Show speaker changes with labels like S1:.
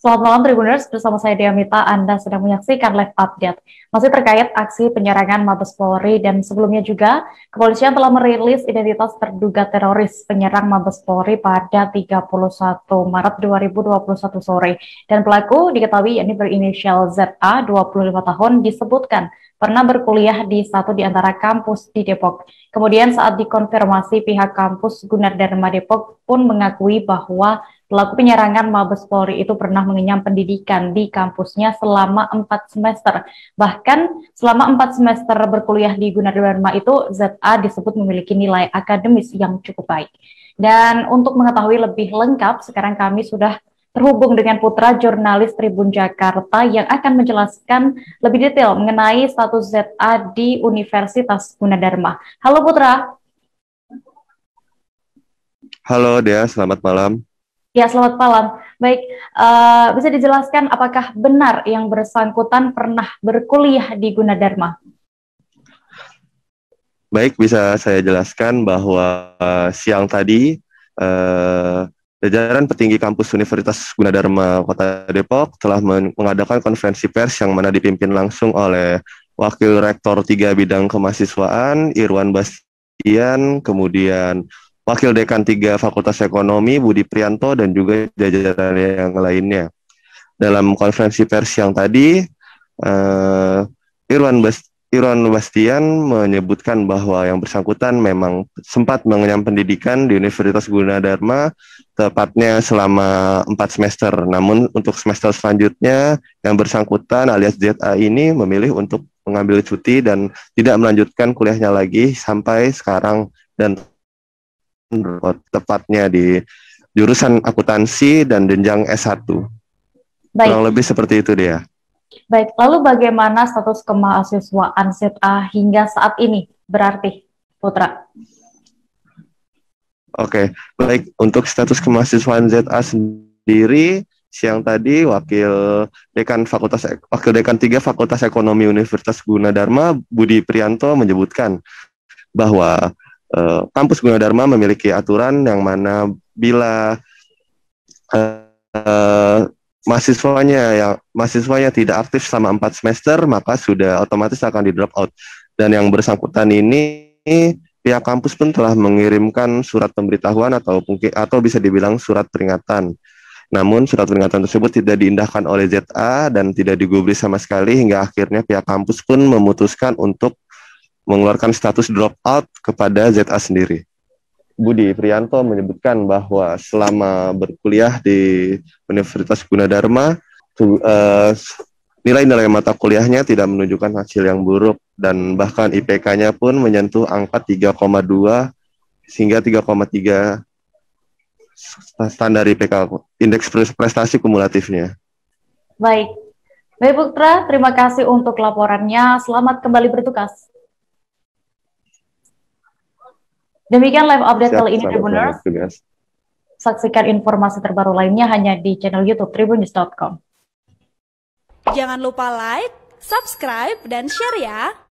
S1: Selamat malam Tribuners, bersama saya Diamita, Anda sedang menyaksikan live update. Masih terkait aksi penyerangan Mabes Polri dan sebelumnya juga, kepolisian telah merilis identitas terduga teroris penyerang Mabes Polri pada 31 Maret 2021 sore. Dan pelaku diketahui ini berinisial ZA, 25 tahun, disebutkan pernah berkuliah di satu di antara kampus di Depok. Kemudian saat dikonfirmasi pihak kampus Gunardarma Depok pun mengakui bahwa Pelaku penyerangan Mabes Polri itu pernah mengenyam pendidikan di kampusnya selama empat semester. Bahkan selama empat semester berkuliah di Gunadarma itu ZA disebut memiliki nilai akademis yang cukup baik. Dan untuk mengetahui lebih lengkap, sekarang kami sudah terhubung dengan Putra, jurnalis Tribun Jakarta yang akan menjelaskan lebih detail mengenai status ZA di Universitas Gunadarma. Halo Putra.
S2: Halo Dea, selamat malam.
S1: Ya, selamat malam. Baik, uh, bisa dijelaskan apakah benar yang bersangkutan pernah berkuliah di Gunadarma?
S2: Baik, bisa saya jelaskan bahwa uh, siang tadi uh, jajaran petinggi kampus Universitas Gunadarma Kota Depok telah mengadakan konferensi pers yang mana dipimpin langsung oleh Wakil Rektor Tiga Bidang Kemahasiswaan Irwan Bastian, kemudian Wakil Dekan 3 Fakultas Ekonomi Budi Prianto dan juga jajaran yang lainnya. Dalam konferensi pers yang tadi, uh, Irwan, Bas Irwan Bastian menyebutkan bahwa yang bersangkutan memang sempat mengenyam pendidikan di Universitas Gunadarma tepatnya selama empat semester. Namun untuk semester selanjutnya yang bersangkutan alias ZA ini memilih untuk mengambil cuti dan tidak melanjutkan kuliahnya lagi sampai sekarang dan tepatnya di jurusan akuntansi dan jenjang S1. Baik. Kurang lebih seperti itu dia.
S1: Baik, lalu bagaimana status kemahasiswaan ZA hingga saat ini? Berarti, Putra.
S2: Oke, baik. Untuk status kemahasiswaan ZA sendiri, siang tadi Wakil Dekan Fakultas Wakil Dekan 3 Fakultas Ekonomi Universitas Gunadarma Budi Prianto menyebutkan bahwa Eh, kampus Gunadarma memiliki aturan yang mana bila uh, uh, mahasiswanya yang mahasiswanya tidak aktif selama empat semester maka sudah otomatis akan di drop out dan yang bersangkutan ini pihak kampus pun telah mengirimkan surat pemberitahuan atau mungkin atau bisa dibilang surat peringatan. Namun surat peringatan tersebut tidak diindahkan oleh ZA dan tidak digubris sama sekali hingga akhirnya pihak kampus pun memutuskan untuk mengeluarkan status drop out kepada ZA sendiri. Budi Prianto menyebutkan bahwa selama berkuliah di Universitas Gunadarma, nilai eh, nilai-nilai mata kuliahnya tidak menunjukkan hasil yang buruk dan bahkan IPK-nya pun menyentuh angka 3,2 sehingga 3,3 standar IPK indeks prestasi kumulatifnya.
S1: Baik. Baik Putra, terima kasih untuk laporannya. Selamat kembali bertugas. Demikian live update kali ini Tribuners. Saksikan informasi terbaru lainnya hanya di channel YouTube tribunnews.com. Jangan lupa like, subscribe, dan share ya.